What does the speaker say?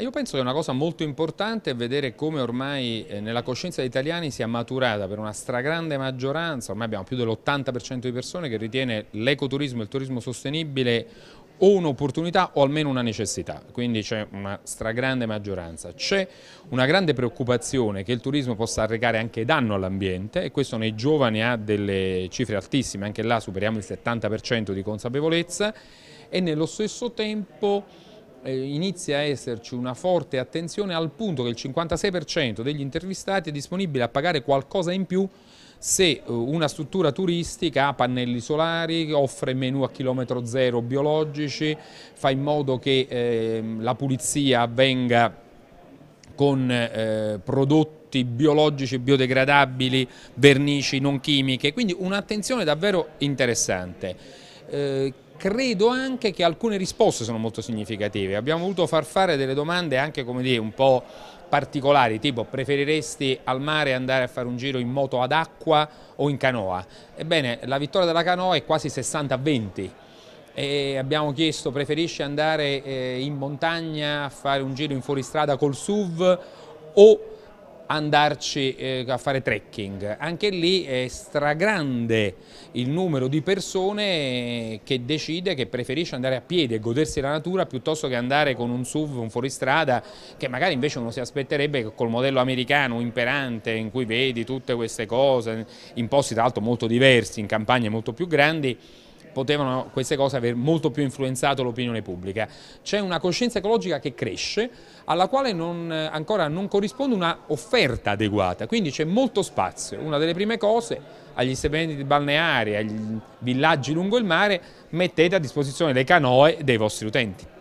Ah, io penso che una cosa molto importante è vedere come ormai eh, nella coscienza degli italiani sia maturata per una stragrande maggioranza, ormai abbiamo più dell'80% di persone che ritiene l'ecoturismo e il turismo sostenibile o un'opportunità o almeno una necessità, quindi c'è una stragrande maggioranza. C'è una grande preoccupazione che il turismo possa arrecare anche danno all'ambiente e questo nei giovani ha delle cifre altissime, anche là superiamo il 70% di consapevolezza e nello stesso tempo eh, inizia a esserci una forte attenzione al punto che il 56% degli intervistati è disponibile a pagare qualcosa in più se eh, una struttura turistica ha pannelli solari, offre menu a chilometro zero biologici, fa in modo che eh, la pulizia avvenga con eh, prodotti biologici, biodegradabili, vernici non chimiche, quindi un'attenzione davvero interessante. Eh, credo anche che alcune risposte sono molto significative. Abbiamo voluto far fare delle domande anche dire, un po' particolari, tipo preferiresti al mare andare a fare un giro in moto ad acqua o in canoa? Ebbene, la vittoria della canoa è quasi 60-20. E abbiamo chiesto preferisci andare eh, in montagna a fare un giro in fuoristrada col SUV o andarci eh, a fare trekking. Anche lì è stragrande il numero di persone eh, che decide che preferisce andare a piedi e godersi la natura piuttosto che andare con un SUV, un fuoristrada, che magari invece uno si aspetterebbe che col modello americano imperante in cui vedi tutte queste cose, in posti tra l'altro molto diversi, in campagne molto più grandi, potevano queste cose aver molto più influenzato l'opinione pubblica. C'è una coscienza ecologica che cresce, alla quale non, eh, ancora non corrisponde una offerta adeguata, quindi c'è molto spazio. Una delle prime cose agli stipendi balneari, agli villaggi lungo il mare, mettete a disposizione le canoe dei vostri utenti.